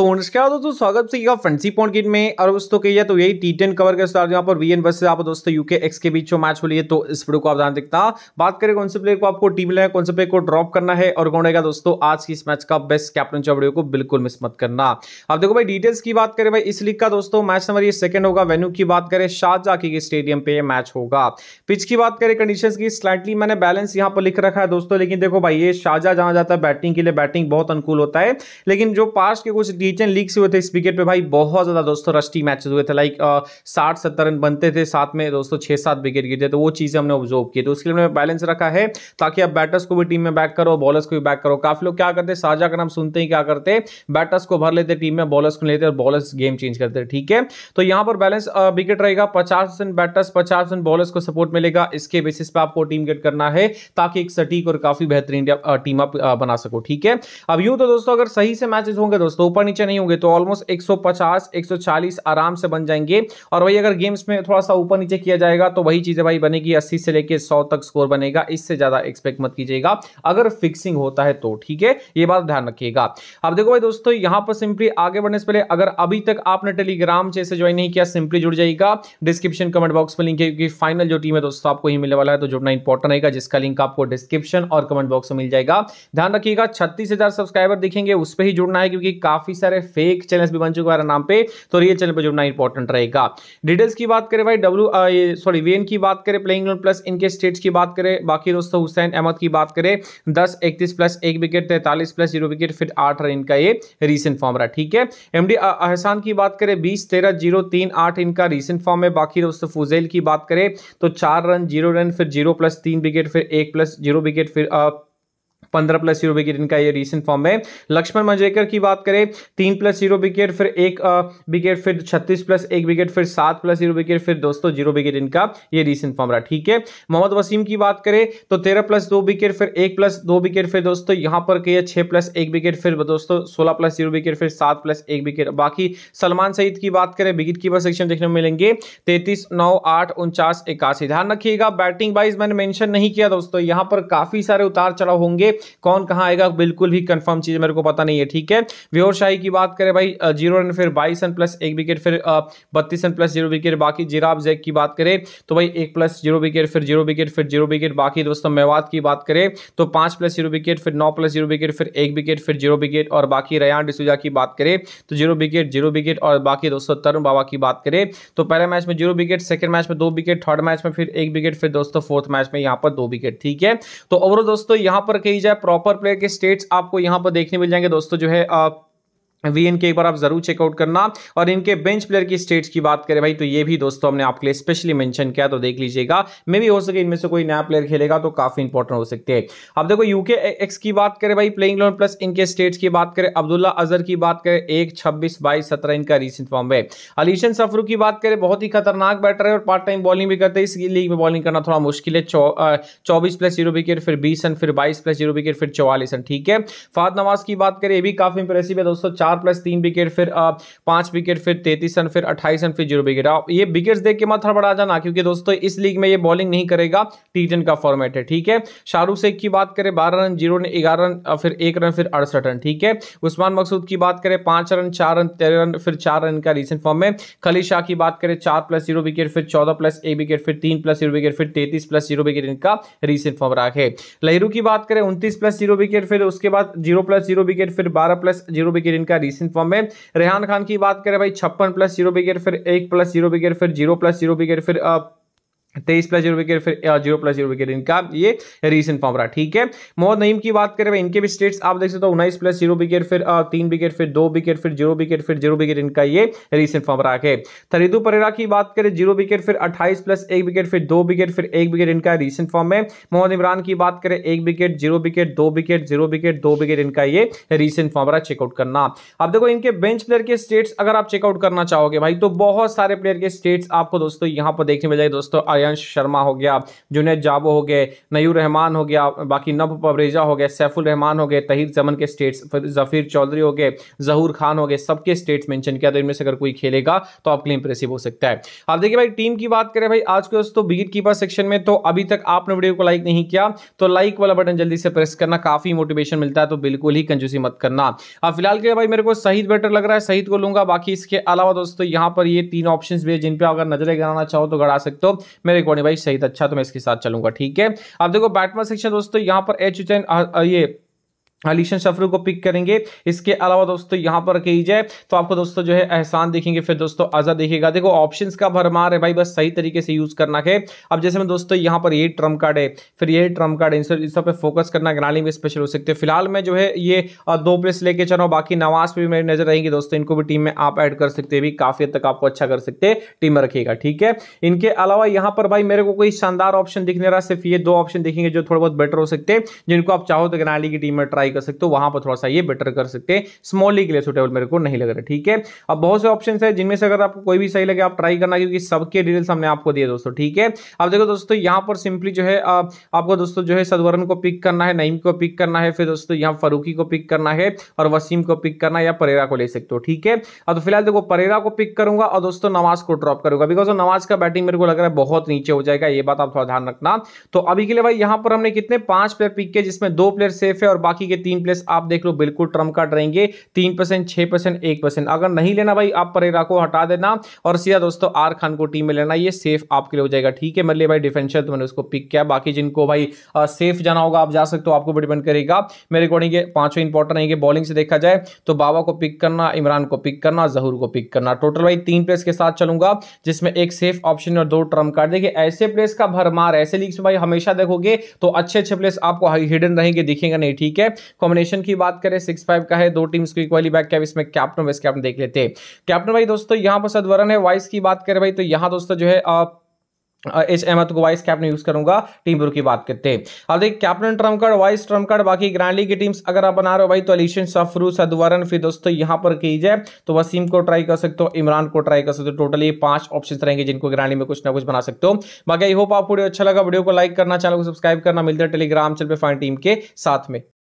तो नमस्कार दोस्तों स्वागत है फ्रेंडसी पॉइंट गेट में और दोस्तों कही तो है तो यही टी टेन कवर के स्टार यहाँ पर वी एन वर्सेज आप दोस्तों यूके एक्स के बीच मैच हो लिए तो इस वीडियो को आप ध्यान देखता बात करें कौन से प्लेयर को आपको टीम लेना है कौन से प्लेयर को ड्रॉप करना है और कौन रहेगा दोस्तों आज की इस मैच का बेस्ट कैप्टन जो को बिल्कुल मिस मत करना अब देखो भाई डिटेल्स की बात करें भाई इस लीग का दोस्तों मैच नंबर ये सेकंड होगा वेन्यू की बात करें शाहजा के स्टेडियम पे मैच होगा पिच की बात करें कंडीशन की स्लाइटली मैंने बैलेंस यहाँ पर लिख रखा है दोस्तों लेकिन देखो भाई ये शाहजा जहां जाता है बैटिंग के लिए बैटिंग बहुत अनुकूल होता है लेकिन जो पास के कुछ किचन लीग से हुए थे इस विकेट पे भाई बहुत ज़्यादा दोस्तों रस्टी मैचेस हुए थे लाइक साठ सत्तर रन बनते थे साथ में दोस्तों छः सात विकेट गिरते थे वो चीज़ें हमने ऑब्जर्व किए तो उसके लिए हमने बैलेंस रखा है ताकि आप बैटर्स को भी टीम में बैक करो बॉलर्स को भी बैक करो काफ़ी लोग क्या करते साझा का नाम सुनते ही क्या करते बैटर्स को भर लेते टीम में बॉलर्स को लेते और बॉलर्स गेम चेंज करते ठीक है तो यहाँ पर बैलेंस विकेट रहेगा पचास बैटर्स पचास बॉलर्स को सपोर्ट मिलेगा इसके बेसिस पर आपको टीम गेट करना है ताकि एक सटीक और काफ़ी बेहतरीन टीम आप बना सको ठीक है अब यूं तो दोस्तों अगर सही से मैचेस होंगे दोस्तों ऊपर नीचे नहीं होंगे तो ऑलमोस्ट 150 140 आराम से बन जाएंगे और वही अगर गेम्स में थोड़ा सा ऊपर नीचे किया जाएगा तो वही चीज़ें भाई बनेगी अस्सी से लेकर सौ तक स्कोर बनेगा इससे ज़्यादा एक्सपेक्ट मत कीजिएगा अगर फिक्सिंग होता है तो ठीक है ये बात ध्यान रखिएगा अब देखो भाई दोस्तों यहां पर सिंपली आगे बढ़ने से पहले अगर अभी तक आपने टेलीग्राम जैसे ज्वाइन नहीं किया सिंपली जुड़ जाएगा डिस्क्रिप्शन कमेंट बॉक्स में लिंक है क्योंकि फाइनल जो टीम है दोस्तों आपको ही मिलने वाला है तो जुड़ना इंपॉर्टेंट रहेगा जिसका लिंक आपको डिस्क्रिप्शन और कमेंट बॉक्स में मिल जाएगा ध्यान रखिएगा छत्तीस सब्सक्राइबर दिखेंगे उस पर ही जुड़ना है क्योंकि काफी सारे फेक चैनल्स भी बन चुके हैं नाम पे तो रियल चैनल पर जुड़ना इंपॉर्टेंट रहेगा डिटेल्स की बात करें भाई डब्ल्यू सॉरी वीएन की बात करें प्लेइंग प्लस इनके स्टेट्स की बात करें बाकी दोस्तों हुसैन अहमद की बात करें दस इकतीस प्लस एक विकेट तैंतालीस प्लस जीरो विकेट फिर आठ रन इनका ये रिसेंट फॉर्म रहा ठीक है एमडी अहसान की बात करें बीस तेरह जीरो तीन आठ इनका रिसेंट फॉर्म है बाकी दोस्तों फुजेल की बात करें तो चार रन जीरो रन फिर जीरो प्लस तीन विकेट फिर एक प्लस जीरो विकेट फिर पंद्रह प्लस जीरो विकेट इनका ये रिसेंट फॉर्म है लक्ष्मण मंजेकर की बात करें तीन प्लस जीरो विकेट फिर एक विकेट फिर छत्तीस प्लस एक विकेट फिर सात प्लस जीरो विकेट फिर दोस्तों जीरो विकेट इनका ये रिसेंट फॉर्म रहा ठीक है मोहम्मद वसीम की बात करें तो तेरह प्लस दो विकेट फिर एक प्लस दो विकेट फिर दोस्तों यहाँ पर कही छः प्लस एक विकेट फिर दोस्तों सोलह प्लस जीरो विकेट फिर सात प्लस एक विकेट बाकी सलमान सईद की बात करें विकेट कीपर सेक्शन देखने में मिलेंगे तैतीस नौ आठ उनचास इक्यासी ध्यान रखिएगा बैटिंग वाइज मैंने मैंशन नहीं किया दोस्तों यहाँ पर काफी सारे उतार चढ़ाव होंगे कौन कहाँ आएगा बिल्कुल भी कंफर्म चीज़ मेरे को पता नहीं है ठीक है व्योरशाही की बात करें भाई जीरो रन फिर बाईस रन प्लस एक विकेट फिर बत्तीस रन प्लस जीरो विकेट बाकी जीराब जैक की बात करें तो भाई एक प्लस जीरो विकेट फिर जीरो विकेट फिर जीरो विकेट बाकी दोस्तों मेवात की बात करें तो पांच प्लस जीरो विकेट फिर नौ प्लस जीरो विकेट फिर एक विकेट फिर जीरो विकेट और बाकी रयान डिसूजा की बात करें तो जीरो विकेट जीरो विकेट और बाकी दोस्तों तरुण बाबा की बात करें तो पहले मैच में जीरो विकेट सेकंड मैच में दो विकेट थर्ड मैच में फिर एक विकेट फिर दोस्तों फोर्थ मैच में यहां पर दो विकेट ठीक है तो ओवरऑल दोस्तों यहां पर कही जाए प्रॉपर प्लेयर के स्टेट्स आपको यहाँ पर देखने मिल जाएंगे दोस्तों जो है आप वीएन के एक बार आप जरूर चेकआउट करना और इनके बेंच प्लेयर की स्टेट्स की बात करें भाई तो ये भी दोस्तों हमने आपके लिए स्पेशली मेंशन किया तो देख लीजिएगा मे भी हो सके इनमें से कोई नया प्लेयर खेलेगा तो काफी इंपॉर्टेंट हो सकते हैं अब देखो यूके एक्स की बात करें भाई प्लेइंग लोन प्लस इनके स्टेट्स की बात करें अब्दुल्ला अजहर की बात करें एक छब्बीस बाईस सत्रह इनका रिसेंट फॉर्म है अलीशन सफरू की बात करें बहुत ही खतरनाक बैटर है और पार्ट टाइम बॉलिंग भी करते हैं इस लीग में बॉलिंग करना थोड़ा मुश्किल है चौबीस प्लस जीरो विकेट फिर बीस रन फिर बाईस प्लस जीरो विकेट फिर चौवालीस रन ठीक है फाद नवाज की बात करें ये भी काफी इंप्रेसिव है दोस्तों चार चार प्लस तीन विकेट फिर पांच विकेट फिर तैतीस रन फिर अट्ठाईस रन फिर जीरो विकेट आप ये विकेट्स देख के मत हड़बड़ा जाना क्योंकि दोस्तों इस लीग में ये बॉलिंग नहीं करेगा टी का फॉर्मेट है ठीक है शाहरुख शेख की बात करें बारह रन जीरो ग्यारह रन फिर एक रन फिर अड़सठ रन ठीक है उस्मान मकसूद की बात करें पांच रन चार रन तेरह रन फिर चार रन का रिसेंट फॉर्म में खली शाह की बात करें चार प्लस जीरो विकेट फिर चौदह प्लस एक विकेट फिर तीन प्लस जीरो विकेट फिर तैतीस प्लस जीरो विकेट इनका रिसेंट फॉर्म रहा है लहरू की बात करें उनतीस प्लस जीरो विकेट फिर उसके बाद जीरो प्लस जीरो विकेट फिर बारह प्लस जीरो विकेट इनका रिसेंट फॉर्म में रेहान खान की बात करें भाई छप्पन प्लस जीरो विकेट फिर एक प्लस जीरो विकेट फिर जीरो प्लस जीरो विकेट फिर तेईस प्लस जीरो विकेट फिर जीरो प्लस जीरो विकेट इनका ये रीसेंट फॉर्म रहा ठीक है मोहम्मद नईम की बात करें इनके भी स्टेट्स आप देख सकते हो उन्नीस प्लस जीरो विकेट फिर तीन विकेट फिर दो विकेट फिर जीरो विकेट फिर जीरो विकेट इनका ये रीसेंट फॉर्म रहा है थरीदू परेरा की बात करें जीरो विकेट फिर अट्ठाईस प्लस एक विकेट फिर दो विकेट फिर एक विकेट इनका रीसेंट फॉर्म है मोहम्मद इमरान की बात करें एक विकेट जीरो विकेट दो विकेट जीरो विकेट दो विकेट इनका ये रीसेंट फॉर्म रहा चेकआउट करना अब देखो इनके बेंच प्लेयर के स्टेट्स अगर आप चेकआउट करना चाहोगे भाई तो बहुत सारे प्लेयर के स्टेट्स आपको दोस्तों यहाँ पर देखने मिल जाएगी दोस्तों आयंश शर्मा हो गया जुनेद जाबो हो गए नयूर रहमान हो गया बाकी नब पवरेजा हो गए सैफुल रहमान हो गए तहिर जमन के स्टेट्स जफीर चौधरी हो गए जहूर खान हो गए सबके स्टेट्स मैंशन किया तो इनमें से अगर कोई खेलेगा तो आपके लिए इंप्रेसिव हो सकता है अब देखिए भाई टीम की बात करें भाई आज के दोस्तों विकेट कीपर सेक्शन में तो अभी तक आपने वीडियो को लाइक नहीं किया तो लाइक वाला बटन जल्दी से प्रेस करना काफी मोटिवेशन मिलता है तो बिल्कुल ही कंजूसी मत करना अब फिलहाल के लिए भाई मेरे को शहीद बेटर लग रहा है शहीद को लूंगा बाकी इसके अलावा दोस्तों यहां पर ये तीन ऑप्शंस भी है जिन पे अगर नजरें गिराना चाहो तो गड़ा सकते हो मेरे अकॉर्डिंग भाई सही था अच्छा तो मैं इसके साथ चलूंगा ठीक है अब देखो बैटमैन सेक्शन दोस्तों यहाँ पर एच ये अलीशन शफरू को पिक करेंगे इसके अलावा दोस्तों यहाँ पर कही जाए तो आपको दोस्तों जो है एहसान देखेंगे फिर दोस्तों आज़ा देखिएगा देखो ऑप्शंस का भरमार है भाई बस सही तरीके से यूज़ करना है अब जैसे मैं दोस्तों यहाँ पर ये ट्रम कार्ड है फिर ये ट्रम कार्ड है इन सब पे फोकस करना ग्राली में स्पेशल हो सकते हैं फिलहाल मैं जो है ये दो प्लेस लेके चल रहा बाकी नवाज पर भी मेरी नज़र रहेंगी दोस्तों इनको भी टीम में आप एड कर सकते हैं भी काफ़ी हद तक आपको अच्छा कर सकते हैं टीम में रखिएगा ठीक है इनके अलावा यहाँ पर भाई मेरे को कोई शानदार ऑप्शन दिखने रहा सिर्फ ये दो ऑप्शन देखेंगे जो थोड़े बहुत बेटर हो सकते हैं जिनको आप चाहो तो ग्राली की टीम में ट्राई ट्राई कर सकते हो वहां पर थोड़ा सा ये बेटर कर सकते हैं स्मॉली के लिए सुटेबल मेरे को नहीं लग रहा ठीक है अब बहुत से ऑप्शन है जिनमें से अगर आपको कोई भी सही लगे आप ट्राई करना क्योंकि सबके डिटेल्स हमने आपको दिए दोस्तों ठीक है अब देखो दोस्तों यहाँ पर सिंपली जो है आपको दोस्तों जो है सदवरन को पिक करना है नईम को पिक करना है फिर दोस्तों यहाँ फरूकी को पिक करना है और वसीम को पिक करना है या परेरा को ले सकते हो ठीक है अब तो फिलहाल देखो परेरा को पिक करूंगा और दोस्तों नवाज को ड्रॉप करूंगा बिकॉज नवाज का बैटिंग मेरे को लग रहा है बहुत नीचे हो जाएगा ये बात आप थोड़ा ध्यान रखना तो अभी के लिए भाई यहाँ पर हमने कितने पांच प्लेयर पिक किए जिसमें दो प्लेयर सेफ है और बाकी के तीन प्लस आप देख लो बिल्कुल ट्रम्प कार्ड रहेंगे तीन परसेंट छह परसेंट एक परसेंट अगर नहीं लेना भाई आप परेरा को हटा देना और सीधा दोस्तों आर खान को टीम में लेना ये सेफ आपके लिए हो जाएगा ठीक है मेरे भाई डिफेंशियल तो मैंने उसको पिक किया बाकी जिनको भाई आ, सेफ जाना होगा आप जा सकते हो आपको डिपेंड करेगा मेरे अकॉर्डिंग पांचवें इंपॉर्टेंट रहेंगे बॉलिंग से देखा जाए तो बाबा को पिक करना इमरान को पिक करना जहूर को पिक करना टोटल भाई तीन प्लेस के साथ चलूंगा जिसमें एक सेफ ऑप्शन और दो ट्रम कार्ड देखिए ऐसे प्लेस का भरमार ऐसे लीग्स में भाई हमेशा देखोगे तो अच्छे अच्छे प्लेस आपको हिडन रहेंगे दिखेगा नहीं ठीक है कॉम्बिनेशन की बात करें सिक्स फाइव का है दो टीम्स को इक्वली बैक कैप इसमें कैप्टन वाइस कैप्टन देख लेते हैं कैप्टन भाई दोस्तों यहाँ पर सदवरन है वाइस की बात करें भाई तो यहाँ दोस्तों जो है आप एच अहमद को वाइस कैप्टन यूज करूंगा टीम ब्रू की बात करते हैं अब देख captain trump card vice trump card बाकी ग्रैंड लीग की टीम्स अगर आप बना रहे हो भाई तो अलीशन सफरू सदवरन फिर दोस्तों यहां पर की जाए तो वसीम को ट्राई कर सकते हो इमरान को ट्राई कर सकते हो टोटली पांच ऑप्शन रहेंगे जिनको ग्रैंडली में कुछ ना कुछ बना सकते हो बाकी आई होप आप वीडियो अच्छा लगा वीडियो को लाइक करना चैनल को सब्सक्राइब करना मिलता है टेलीग्राम चल पे फाइन टीम के साथ में